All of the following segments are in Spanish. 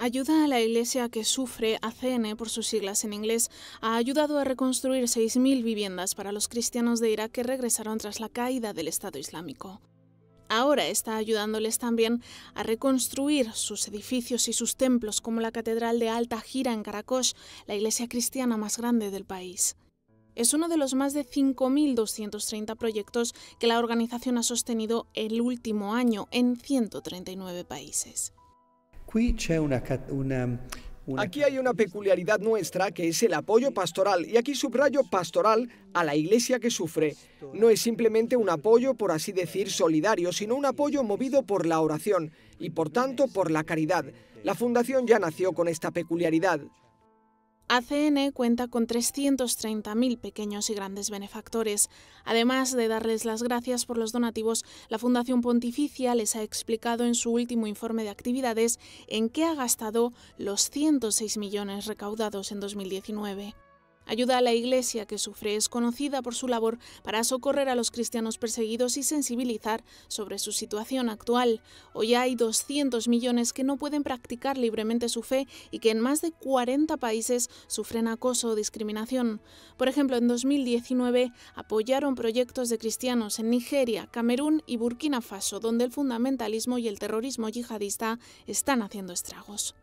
ayuda a la iglesia que sufre, ACN por sus siglas en inglés, ha ayudado a reconstruir 6.000 viviendas para los cristianos de Irak que regresaron tras la caída del Estado Islámico. Ahora está ayudándoles también a reconstruir sus edificios y sus templos como la Catedral de Alta Gira en Karakosh, la iglesia cristiana más grande del país. Es uno de los más de 5.230 proyectos que la organización ha sostenido el último año en 139 países. Aquí hay una peculiaridad nuestra que es el apoyo pastoral, y aquí subrayo pastoral a la iglesia que sufre. No es simplemente un apoyo, por así decir, solidario, sino un apoyo movido por la oración y por tanto por la caridad. La fundación ya nació con esta peculiaridad. ACN cuenta con 330.000 pequeños y grandes benefactores. Además de darles las gracias por los donativos, la Fundación Pontificia les ha explicado en su último informe de actividades en qué ha gastado los 106 millones recaudados en 2019. Ayuda a la Iglesia que sufre es conocida por su labor para socorrer a los cristianos perseguidos y sensibilizar sobre su situación actual. Hoy hay 200 millones que no pueden practicar libremente su fe y que en más de 40 países sufren acoso o discriminación. Por ejemplo, en 2019 apoyaron proyectos de cristianos en Nigeria, Camerún y Burkina Faso, donde el fundamentalismo y el terrorismo yihadista están haciendo estragos.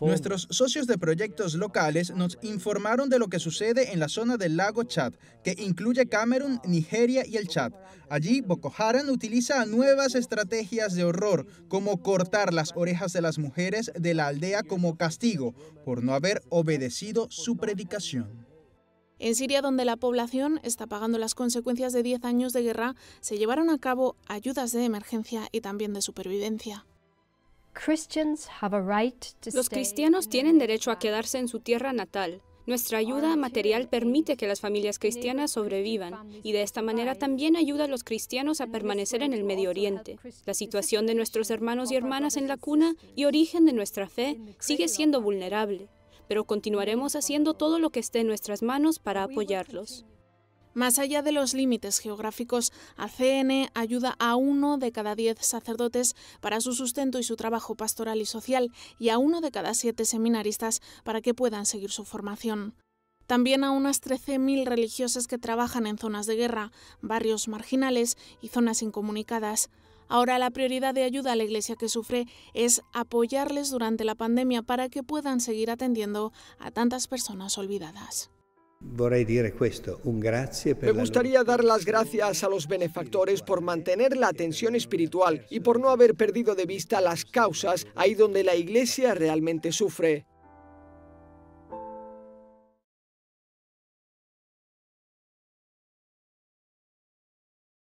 Nuestros socios de proyectos locales nos informaron de lo que sucede en la zona del lago Chad, que incluye Camerún, Nigeria y el Chad. Allí, Boko Haram utiliza nuevas estrategias de horror, como cortar las orejas de las mujeres de la aldea como castigo por no haber obedecido su predicación. En Siria, donde la población está pagando las consecuencias de 10 años de guerra, se llevaron a cabo ayudas de emergencia y también de supervivencia. Los cristianos tienen derecho a quedarse en su tierra natal. Nuestra ayuda material permite que las familias cristianas sobrevivan y de esta manera también ayuda a los cristianos a permanecer en el Medio Oriente. La situación de nuestros hermanos y hermanas en la cuna y origen de nuestra fe sigue siendo vulnerable, pero continuaremos haciendo todo lo que esté en nuestras manos para apoyarlos. Más allá de los límites geográficos, ACN ayuda a uno de cada diez sacerdotes para su sustento y su trabajo pastoral y social y a uno de cada siete seminaristas para que puedan seguir su formación. También a unas 13.000 religiosas que trabajan en zonas de guerra, barrios marginales y zonas incomunicadas. Ahora la prioridad de ayuda a la Iglesia que sufre es apoyarles durante la pandemia para que puedan seguir atendiendo a tantas personas olvidadas. Me gustaría dar las gracias a los benefactores por mantener la atención espiritual y por no haber perdido de vista las causas ahí donde la iglesia realmente sufre.